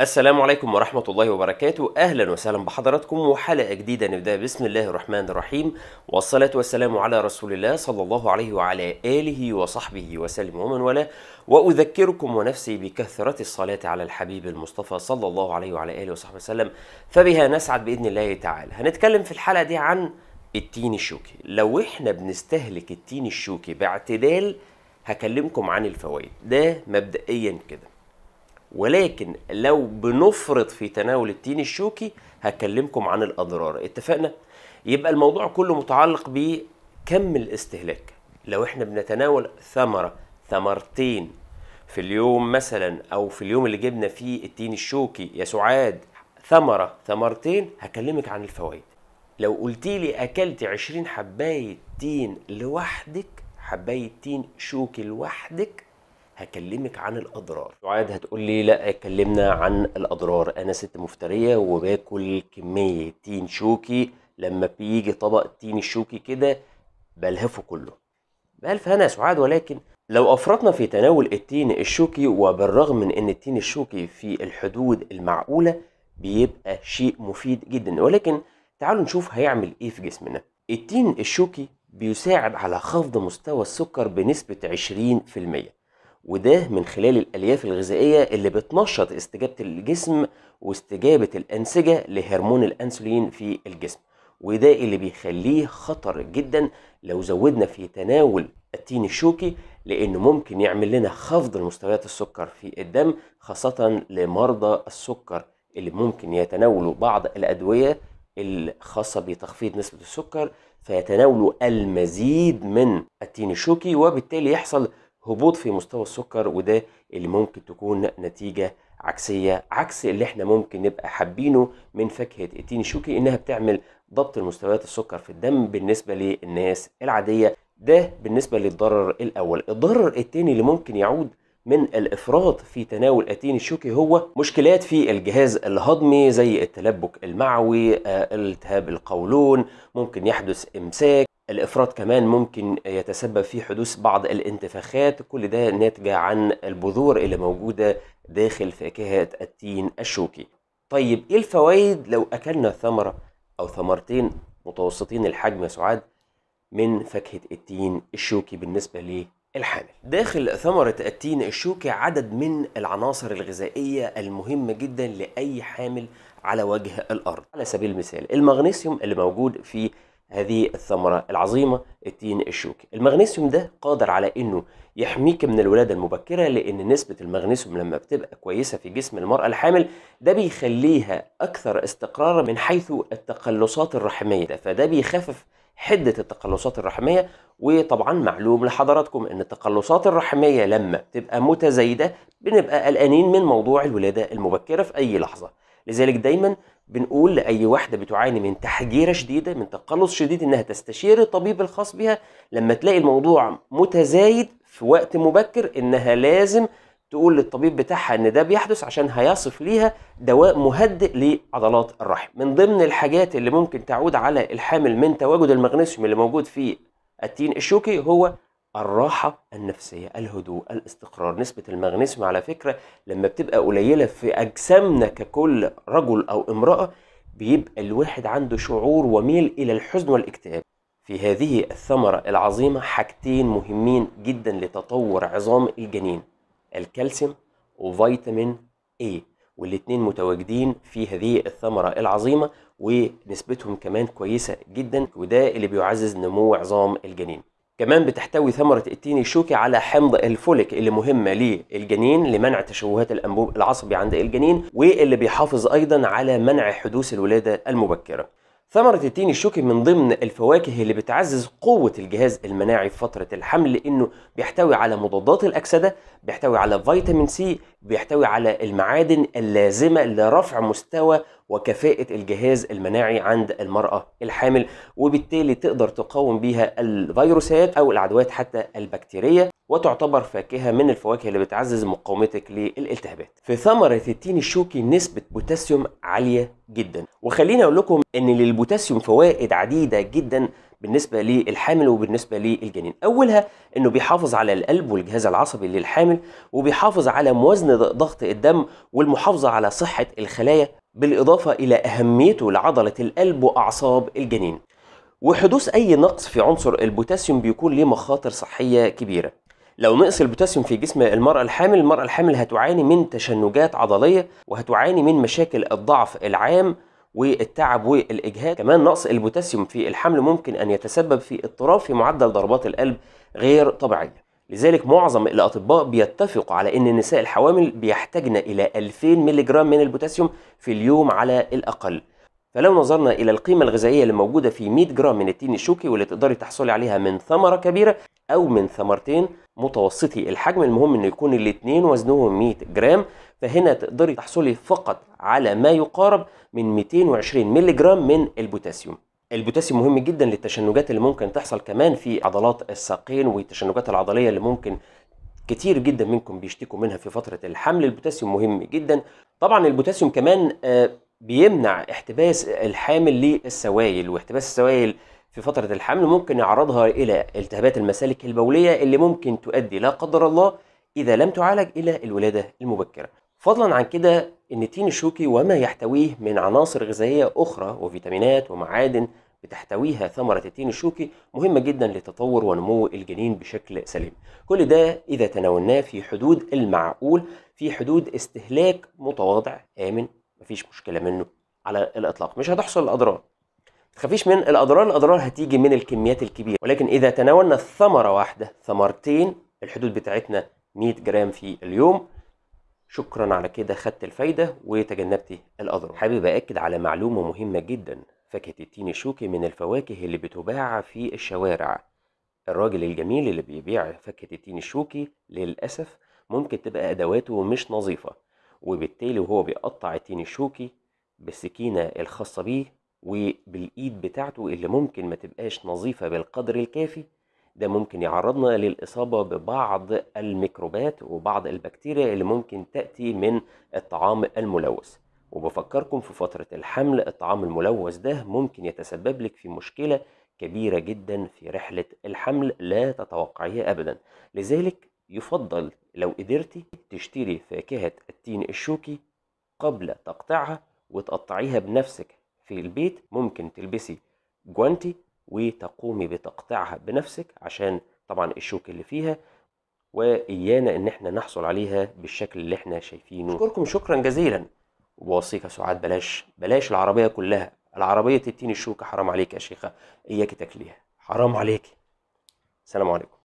السلام عليكم ورحمة الله وبركاته أهلا وسهلا بحضراتكم وحلقة جديدة نبدأ بسم الله الرحمن الرحيم والصلاة والسلام على رسول الله صلى الله عليه وعلى آله وصحبه وسلم ومن والاه وأذكركم ونفسي بكثرة الصلاة على الحبيب المصطفى صلى الله عليه وعلى آله وصحبه وسلم فبها نسعد بإذن الله تعالى هنتكلم في الحلقة دي عن التين الشوكي لو احنا بنستهلك التين الشوكي باعتدال هكلمكم عن الفوائد ده مبدئيا كده ولكن لو بنفرط في تناول التين الشوكي هكلمكم عن الاضرار اتفقنا يبقى الموضوع كله متعلق بكم الاستهلاك لو احنا بنتناول ثمره ثمرتين في اليوم مثلا او في اليوم اللي جبنا فيه التين الشوكي يا سعاد ثمره ثمرتين هكلمك عن الفوائد لو قلت لي اكلت 20 حبايه تين لوحدك حبايه تين شوكي لوحدك هكلمك عن الاضرار سعاد هتقول لي لا اتكلمنا عن الاضرار انا ست مفتريه وباكل كميه تين شوكي لما بيجي طبق تين الشوكي كده بلهفه كله بألف هنا يا سعاد ولكن لو أفرطنا في تناول التين الشوكي وبالرغم من أن التين الشوكي في الحدود المعقولة بيبقى شيء مفيد جدا ولكن تعالوا نشوف هيعمل إيه في جسمنا التين الشوكي بيساعد على خفض مستوى السكر بنسبة 20% وده من خلال الالياف الغذائيه اللي بتنشط استجابه الجسم واستجابه الانسجه لهرمون الانسولين في الجسم وده اللي بيخليه خطر جدا لو زودنا في تناول التين الشوكي لانه ممكن يعمل لنا خفض لمستويات السكر في الدم خاصه لمرضى السكر اللي ممكن يتناولوا بعض الادويه الخاصه بتخفيض نسبه السكر فيتناولوا المزيد من التين الشوكي وبالتالي يحصل هبوط في مستوى السكر وده اللي ممكن تكون نتيجة عكسية عكس اللي احنا ممكن نبقى حابينه من فاكهة التين الشوكي انها بتعمل ضبط المستويات السكر في الدم بالنسبة للناس العادية ده بالنسبة للضرر الاول الضرر التاني اللي ممكن يعود من الافراط في تناول التين الشوكي هو مشكلات في الجهاز الهضمي زي التلبك المعوي آه، التهاب القولون ممكن يحدث امساك الإفراط كمان ممكن يتسبب في حدوث بعض الانتفاخات كل ده ناتجة عن البذور اللي موجودة داخل فاكهة التين الشوكي طيب إيه الفوائد لو أكلنا ثمرة أو ثمرتين متوسطين الحجم يا سعاد من فاكهة التين الشوكي بالنسبة للحامل داخل ثمرة التين الشوكي عدد من العناصر الغذائية المهمة جدا لأي حامل على وجه الأرض على سبيل المثال المغنيسيوم اللي موجود في هذه الثمرة العظيمة التين الشوكي المغنيسيوم ده قادر على انه يحميك من الولادة المبكرة لان نسبة المغنيسيوم لما بتبقى كويسة في جسم المرأة الحامل ده بيخليها اكثر استقرارا من حيث التقلصات الرحمية ده فده بيخفف حدة التقلصات الرحمية وطبعا معلوم لحضراتكم ان التقلصات الرحمية لما بتبقى متزايدة بنبقى قلقانين من موضوع الولادة المبكرة في اي لحظة لذلك دايما بنقول لأي واحدة بتعاني من تحجيرة شديدة من تقلص شديد إنها تستشير الطبيب الخاص بها لما تلاقي الموضوع متزايد في وقت مبكر إنها لازم تقول للطبيب بتاعها إن ده بيحدث عشان هيصف ليها دواء مهدئ لعضلات الرحم من ضمن الحاجات اللي ممكن تعود على الحامل من تواجد المغنيسيوم اللي موجود في التين الشوكي هو الراحة النفسية الهدوء الاستقرار نسبة المغنيسيوم على فكرة لما بتبقى قليلة في أجسامنا ككل رجل أو امرأة بيبقى الواحد عنده شعور وميل إلى الحزن والاكتئاب في هذه الثمرة العظيمة حاجتين مهمين جدا لتطور عظام الجنين الكالسيوم وفيتامين A والاتنين متواجدين في هذه الثمرة العظيمة ونسبتهم كمان كويسة جدا وده اللي بيعزز نمو عظام الجنين كمان بتحتوي ثمرة التين الشوكي على حمض الفوليك اللي مهمة للجنين لمنع تشوهات الأنبوب العصبي عند الجنين واللي بيحافظ أيضا على منع حدوث الولادة المبكرة ثمرة التين الشوكي من ضمن الفواكه اللي بتعزز قوة الجهاز المناعي في فترة الحمل لأنه بيحتوي على مضادات الأكسدة بيحتوي على فيتامين سي بيحتوي على المعادن اللازمة لرفع مستوى وكفاءة الجهاز المناعي عند المرأة الحامل وبالتالي تقدر تقاوم بيها الفيروسات أو العدوات حتى البكتيرية وتعتبر فاكهة من الفواكه اللي بتعزز مقاومتك للالتهابات في ثمرة التين الشوكي نسبة بوتاسيوم عالية جدا وخليني أقول لكم أن للبوتاسيوم فوائد عديدة جدا بالنسبة للحامل وبالنسبة للجنين أولها أنه بيحافظ على القلب والجهاز العصبي للحامل وبيحافظ على موازنة ضغط الدم والمحافظة على صحة الخلايا بالإضافة إلى أهميته لعضلة القلب وأعصاب الجنين وحدوث أي نقص في عنصر البوتاسيوم بيكون ليه مخاطر صحية كبيرة لو نقص البوتاسيوم في جسم المرأة الحامل المرأة الحامل هتعاني من تشنجات عضلية وهتعاني من مشاكل الضعف العام والتعب والإجهاد كمان نقص البوتاسيوم في الحمل ممكن أن يتسبب في اضطراب في معدل ضربات القلب غير طبيعية لذلك معظم الأطباء بيتفقوا على أن النساء الحوامل بيحتاجن إلى 2000 ملغ من البوتاسيوم في اليوم على الأقل فلو نظرنا إلى القيمة الغذائية اللي موجودة في 100 جرام من التين الشوكي واللي تقدري تحصلي عليها من ثمرة كبيرة أو من ثمرتين متوسطي الحجم المهم إنه يكون الاثنين وزنهم 100 جرام فهنا تقدري تحصلي فقط على ما يقارب من 220 ملغ من البوتاسيوم البوتاسيوم مهم جدا للتشنجات اللي ممكن تحصل كمان في عضلات الساقين والتشنجات العضليه اللي ممكن كتير جدا منكم بيشتكوا منها في فتره الحمل البوتاسيوم مهم جدا طبعا البوتاسيوم كمان آه، بيمنع احتباس الحامل للسوائل واحتباس السوائل في فترة الحمل ممكن يعرضها إلى التهابات المسالك البولية اللي ممكن تؤدي لا قدر الله إذا لم تعالج إلى الولادة المبكرة فضلا عن كده ان التين الشوكي وما يحتويه من عناصر غذائيه اخرى وفيتامينات ومعادن بتحتويها ثمرة التين الشوكي مهمة جدا لتطور ونمو الجنين بشكل سليم كل ده إذا تناولناه في حدود المعقول في حدود استهلاك متواضع آمن مفيش مشكلة منه على الإطلاق مش هتحصل الأضرار تخافيش من الأضرار الأضرار هتيجي من الكميات الكبيرة ولكن إذا تناولنا ثمرة واحدة ثمرتين الحدود بتاعتنا 100 جرام في اليوم شكرا على كده خدت الفايدة وتجنبت الأضرار حابب أأكد على معلومة مهمة جدا فاكهة التين الشوكي من الفواكه اللي بتباع في الشوارع الراجل الجميل اللي بيبيع فاكهة التين الشوكي للأسف ممكن تبقى أدواته مش نظيفة وبالتالي وهو بيقطع التين الشوكي بالسكينة الخاصة بيه وبالإيد بتاعته اللي ممكن ما تبقاش نظيفة بالقدر الكافي ده ممكن يعرضنا للإصابة ببعض الميكروبات وبعض البكتيريا اللي ممكن تأتي من الطعام الملوث وبفكركم في فترة الحمل الطعام الملوث ده ممكن يتسبب لك في مشكلة كبيرة جدا في رحلة الحمل لا تتوقعيها أبدا لذلك يفضل لو قدرتي تشتري فاكهة التين الشوكي قبل تقطعها وتقطعيها بنفسك في البيت ممكن تلبسي جوانتي وتقومي بتقطيعها بنفسك عشان طبعا الشوك اللي فيها وايانا ان احنا نحصل عليها بالشكل اللي احنا شايفينه اشكركم شكرا جزيلا وبوصيك سعاد بلاش بلاش العربيه كلها العربيه تديني الشوكه حرام عليك يا شيخه اياك تاكليها حرام عليك السلام عليكم